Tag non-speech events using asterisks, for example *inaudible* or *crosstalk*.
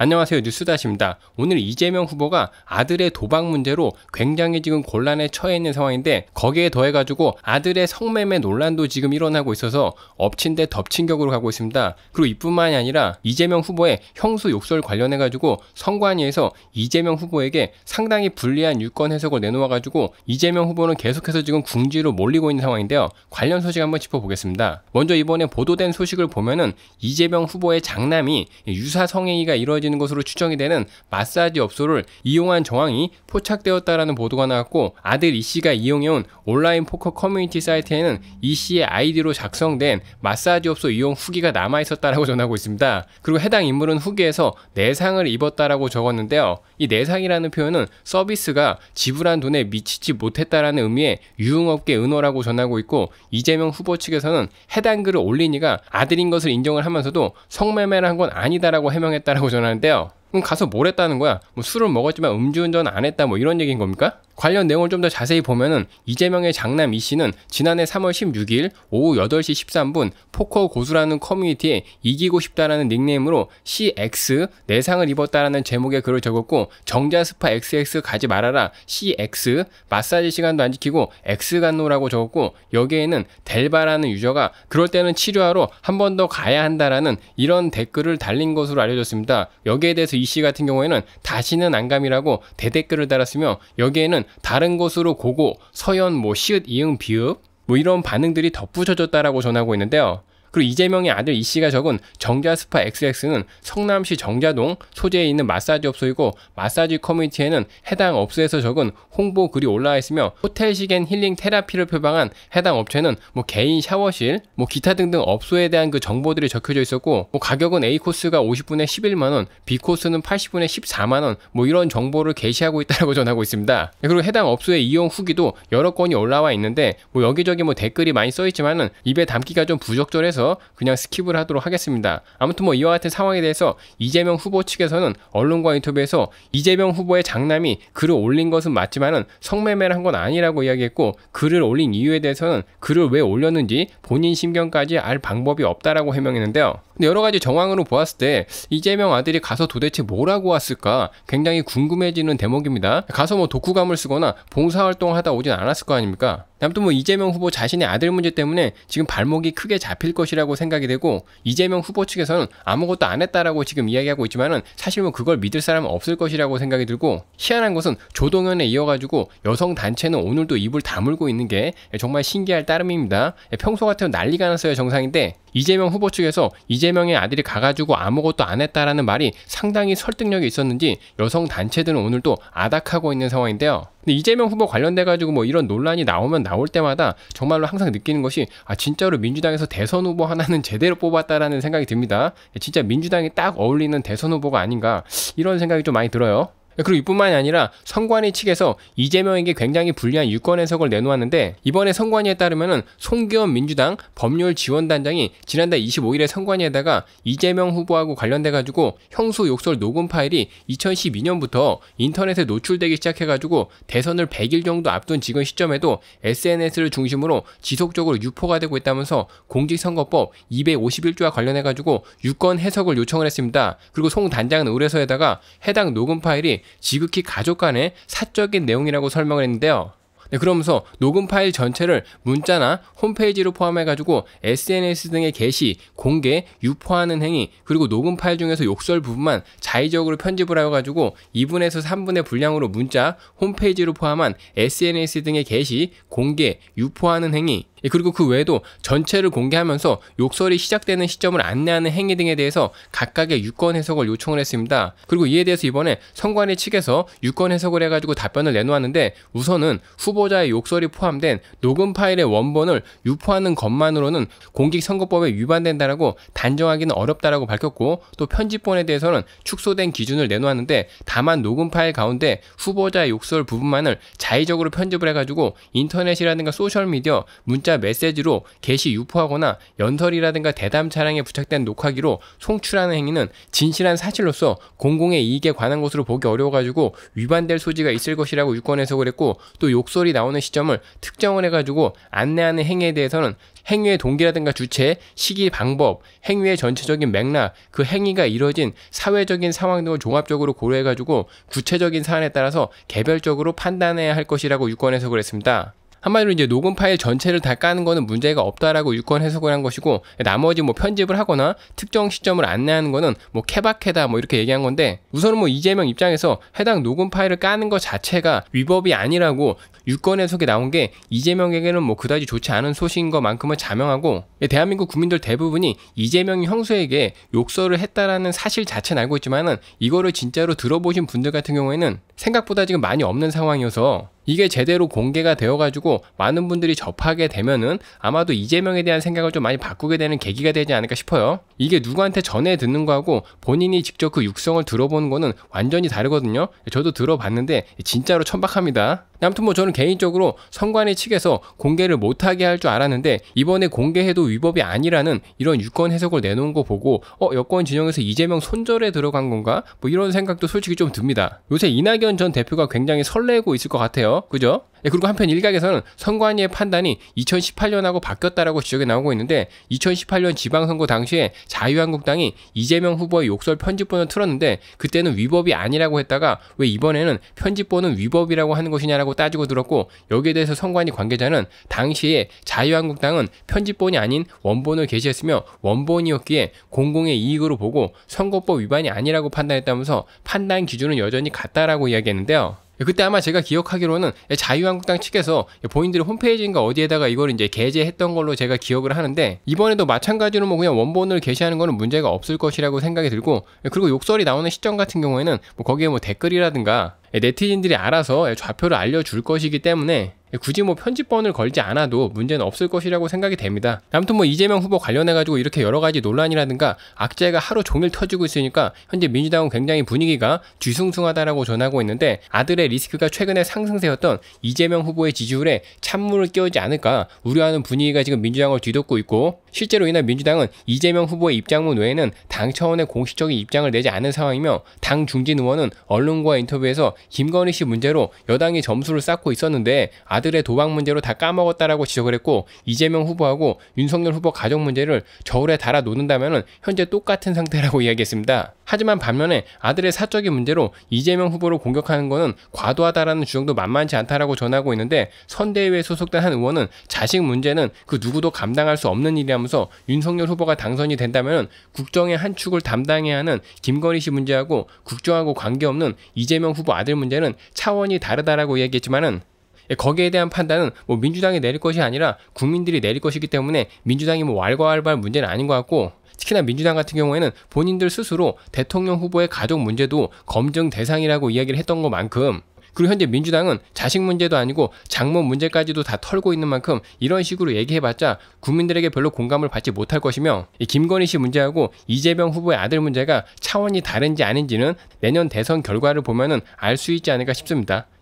안녕하세요. 뉴스다시입니다. 오늘 이재명 후보가 아들의 도박 문제로 굉장히 지금 곤란에 처해 있는 상황인데 거기에 더해가지고 아들의 성매매 논란도 지금 일어나고 있어서 엎친 데 덮친 격으로 가고 있습니다. 그리고 이뿐만이 아니라 이재명 후보의 형수 욕설 관련해가지고 선관위에서 이재명 후보에게 상당히 불리한 유권 해석을 내놓아가지고 이재명 후보는 계속해서 지금 궁지로 몰리고 있는 상황인데요. 관련 소식 한번 짚어보겠습니다. 먼저 이번에 보도된 소식을 보면은 이재명 후보의 장남이 유사 성행위가 이루어진 이루어지는 것으로 추정이 되는 마사지 업소를 이용한 정황이 포착되었다라는 보도가 나왔고 아들 이 씨가 이용해온 온라인 포커 커뮤니티 사이트에는 이 씨의 아이디로 작성된 마사지 업소 이용 후기가 남아 있었다라고 *laughs* 전하고 있습니다. 그리고 해당 인물은 후기에서 내상을 입었다라고 적었는데요. 이 내상이라는 표현은 서비스가 지불한 돈에 미치지 못했다라는 의미의 유흥업계 은어라고 전하고 있고 이재명 후보 측에서는 해당 글을 올린 이가 아들인 것을 인정을 하면서도 성매매를 한 건 아니다라고 해명했다라고 전하는 안돼요 그럼 가서 뭘 했다는 거야? 뭐 술을 먹었지만 음주운전 안 했다 뭐 이런 얘기인 겁니까? 관련 내용을 좀 더 자세히 보면은 이재명의 장남 이 씨는 지난해 3월 16일 오후 8시 13분 포커 고수라는 커뮤니티에 이기고 싶다라는 닉네임으로 CX 내상을 입었다라는 제목의 글을 적었고 정자 스파 XX 가지 말아라 CX 마사지 시간도 안 지키고 X 간노라고 적었고 여기에는 델바라는 유저가 그럴 때는 치료하러 한 번 더 가야 한다라는 이런 댓글을 달린 것으로 알려졌습니다. 여기에 대해서 이씨 같은 경우에는 다시는 안 감이라고 대댓글을 달았으며 여기에는 다른 곳으로 고고, 서연, 뭐 시읒, 이응, 비읍 뭐 이런 반응들이 덧붙여졌다라고 전하고 있는데요. 그리고 이재명의 아들 이씨가 적은 정자스파 XX는 성남시 정자동 소재에 있는 마사지 업소이고 마사지 커뮤니티에는 해당 업소에서 적은 홍보 글이 올라와 있으며 호텔식엔 힐링 테라피를 표방한 해당 업체는 뭐 개인 샤워실, 뭐 기타 등등 업소에 대한 그 정보들이 적혀져 있었고 뭐 가격은 A 코스가 50분에 11만원, B 코스는 80분에 14만원 뭐 이런 정보를 게시하고 있다고 *laughs* 전하고 있습니다. 네, 그리고 해당 업소의 이용 후기도 여러 건이 올라와 있는데 뭐 여기저기 뭐 댓글이 많이 써있지만은 입에 담기가 좀 부적절해서 해서 그냥 스킵을 하도록 하겠습니다. 아무튼 뭐 이와 같은 상황에 대해서 이재명 후보 측에서는 언론과 인터뷰에서 이재명 후보의 장남이 글을 올린 것은 맞지만은 성매매를 한 건 아니라고 이야기했고 글을 올린 이유에 대해서는 글을 왜 올렸는지 본인 심경까지 알 방법이 없다라고 해명했는데요. 근데 여러 가지 정황으로 보았을 때 이재명 아들이 가서 도대체 뭐라고 왔을까 굉장히 궁금해지는 대목입니다. 가서 뭐 독후감을 쓰거나 봉사활동 을 하다 오진 않았을 거 아닙니까? 아무튼 뭐 이재명 후보 자신의 아들 문제 때문에 지금 발목이 크게 잡힐 것이라고 생각이 되고 이재명 후보 측에서는 아무것도 안 했다라고 지금 이야기하고 있지만은 사실 뭐 그걸 믿을 사람은 없을 것이라고 생각이 들고 희한한 것은 조동현에 이어가지고 여성 단체는 오늘도 입을 다물고 있는 게 정말 신기할 따름입니다. 평소 같으면 난리가 났어요 정상인데 이재명 후보 측에서 이재명의 아들이 가가지고 아무것도 안 했다라는 말이 상당히 설득력이 있었는지 여성 단체들은 오늘도 아닥하고 있는 상황인데요. 근데 이재명 후보 관련돼 가지고 뭐 이런 논란이 나오면 나올 때마다 정말로 항상 느끼는 것이 아 진짜로 민주당에서 대선 후보 하나는 제대로 뽑았다라는 생각이 듭니다. 진짜 민주당이 딱 어울리는 대선 후보가 아닌가 이런 생각이 좀 많이 들어요. 그리고 이뿐만이 아니라 선관위 측에서 이재명에게 굉장히 불리한 유권 해석을 내놓았는데 이번에 선관위에 따르면 송기현 민주당 법률 지원단장이 지난달 25일에 선관위에다가 이재명 후보하고 관련돼 가지고 형수 욕설 녹음 파일이 2012년부터 인터넷에 노출되기 시작해 가지고 대선을 100일 정도 앞둔 지금 시점에도 SNS를 중심으로 지속적으로 유포가 되고 있다면서 공직선거법 251조와 관련해 가지고 유권 해석을 요청을 했습니다. 그리고 송 단장은 의뢰서에다가 해당 녹음 파일이 지극히 가족 간의 사적인 내용이라고 설명을 했는데요. 네, 그러면서 녹음 파일 전체를 문자나 홈페이지로 포함해가지고 SNS 등의 게시, 공개, 유포하는 행위, 그리고 녹음 파일 중에서 욕설 부분만 자의적으로 편집을 하여가지고 2분에서 3분의 분량으로 문자, 홈페이지로 포함한 SNS 등의 게시, 공개, 유포하는 행위, 예, 그리고 그 외에도 전체를 공개하면서 욕설이 시작되는 시점을 안내하는 행위 등에 대해서 각각의 유권 해석을 요청을 했습니다. 그리고 이에 대해서 이번에 선관위 측에서 유권 해석을 해가지고 답변을 내놓았는데 우선은 후보자의 욕설이 포함된 녹음 파일의 원본을 유포하는 것만으로는 공직선거법에 위반된다라고 단정하기는 어렵다라고 밝혔고 또 편집본에 대해서는 축소된 기준을 내놓았는데 다만 녹음 파일 가운데 후보자의 욕설 부분만을 자의적으로 편집을 해가지고 인터넷이라든가 소셜미디어 문자 문자 메시지로 게시 유포하거나 연설이라든가 대담 차량에 부착된 녹화기로 송출하는 행위는 진실한 사실로서 공공의 이익에 관한 것으로 보기 어려워가지고 위반될 소지가 있을 것이라고 유권 해석을 했고 또 욕설이 나오는 시점을 특정을 해가지고 안내하는 행위에 대해서는 행위의 동기라든가 주체, 시기, 방법, 행위의 전체적인 맥락, 그 행위가 이뤄진 사회적인 상황 등을 종합적으로 고려해가지고 구체적인 사안에 따라서 개별적으로 판단해야 할 것이라고 유권 해석을 했습니다. 한마디로 이제 녹음 파일 전체를 다 까는 거는 문제가 없다라고 유권 해석을 한 것이고 나머지 뭐 편집을 하거나 특정 시점을 안내하는 거는 뭐 케바케다 뭐 이렇게 얘기한 건데 우선은 뭐 이재명 입장에서 해당 녹음 파일을 까는 것 자체가 위법이 아니라고 유권 해석에 나온 게 이재명에게는 뭐 그다지 좋지 않은 소식인 것만큼은 자명하고 예, 대한민국 국민들 대부분이 이재명이 형수에게 욕설을 했다라는 사실 자체는 알고 있지만은 이거를 진짜로 들어보신 분들 같은 경우에는 생각보다 지금 많이 없는 상황이어서 이게 제대로 공개가 되어가지고 많은 분들이 접하게 되면은 아마도 이재명에 대한 생각을 좀 많이 바꾸게 되는 계기가 되지 않을까 싶어요. 이게 누구한테 전해 듣는 거하고 본인이 직접 그 육성을 들어보는 거는 완전히 다르거든요. 저도 들어봤는데 진짜로 천박합니다. 아무튼 뭐 저는 개인적으로 선관위 측에서 공개를 못하게 할 줄 알았는데 이번에 공개해도 위법이 아니라는 이런 유권 해석을 내놓은 거 보고 어 여권 진영에서 이재명 손절에 들어간 건가 뭐 이런 생각도 솔직히 좀 듭니다. 요새 이낙연 전 대표가 굉장히 설레고 있을 것 같아요. 그죠? 예, 그리고 한편 일각에서는 선관위의 판단이 2018년하고 바뀌었다라고 지적이 나오고 있는데 2018년 지방선거 당시에 자유한국당이 이재명 후보의 욕설 편집본을 틀었는데 그때는 위법이 아니라고 했다가 왜 이번에는 편집본은 위법이라고 하는 것이냐라고 따지고 들었고 여기에 대해서 선관위 관계자는 당시에 자유한국당은 편집본이 아닌 원본을 게시했으며 원본이었기에 공공의 이익으로 보고 선거법 위반이 아니라고 판단했다면서 판단 기준은 여전히 같다라고 이야기했는데요. 그때 아마 제가 기억하기로는 자유한국당 측에서 본인들의 홈페이지인가 어디에다가 이걸 이제 게재했던 걸로 제가 기억을 하는데 이번에도 마찬가지로 뭐 그냥 원본을 게시하는 거는 문제가 없을 것이라고 생각이 들고 그리고 욕설이 나오는 시점 같은 경우에는 뭐 거기에 뭐 댓글이라든가 네티즌들이 알아서 좌표를 알려줄 것이기 때문에 굳이 뭐 편집번을 걸지 않아도 문제는 없을 것이라고 생각이 됩니다. 아무튼 뭐 이재명 후보 관련해가지고 이렇게 여러 가지 논란이라든가 악재가 하루 종일 터지고 있으니까 현재 민주당은 굉장히 분위기가 뒤숭숭하다라고 전하고 있는데 아들의 리스크가 최근에 상승세였던 이재명 후보의 지지율에 찬물을 끼우지 않을까 우려하는 분위기가 지금 민주당을 뒤덮고 있고 실제로 이날 민주당은 이재명 후보의 입장문 외에는 당 차원의 공식적인 입장을 내지 않은 상황이며 당 중진 의원은 언론과 인터뷰에서 김건희 씨 문제로 여당이 점수를 쌓고 있었는데 아 아들의 도박 문제로 다 까먹었다라고 지적을 했고 이재명 후보하고 윤석열 후보 가족 문제를 저울에 달아 놓는다면 현재 똑같은 상태라고 *laughs* 이야기했습니다. 하지만 반면에 아들의 사적인 문제로 이재명 후보를 공격하는 것은 과도하다라는 주장도 만만치 않다라고 전하고 있는데 선대위에 소속된 한 의원은 자식 문제는 그 누구도 감당할 수 없는 일이라면서 윤석열 후보가 당선이 된다면 국정의 한 축을 담당해야 하는 김건희 씨 문제하고 국정하고 관계없는 이재명 후보 아들 문제는 차원이 다르다라고 이야기했지만은 예, 거기에 대한 판단은 뭐 민주당이 내릴 것이 아니라 국민들이 내릴 것이기 때문에 민주당이 뭐 왈가왈부할 문제는 아닌 것 같고 특히나 민주당 같은 경우에는 본인들 스스로 대통령 후보의 가족 문제도 검증 대상이라고 이야기를 했던 것만큼 그리고 현재 민주당은 자식 문제도 아니고 장모 문제까지도 다 털고 있는 만큼 이런 식으로 얘기해봤자 국민들에게 별로 공감을 받지 못할 것이며 김건희 씨 문제하고 이재명 후보의 아들 문제가 차원이 다른지 아닌지는 내년 대선 결과를 보면알 수 있지 않을까 싶습니다.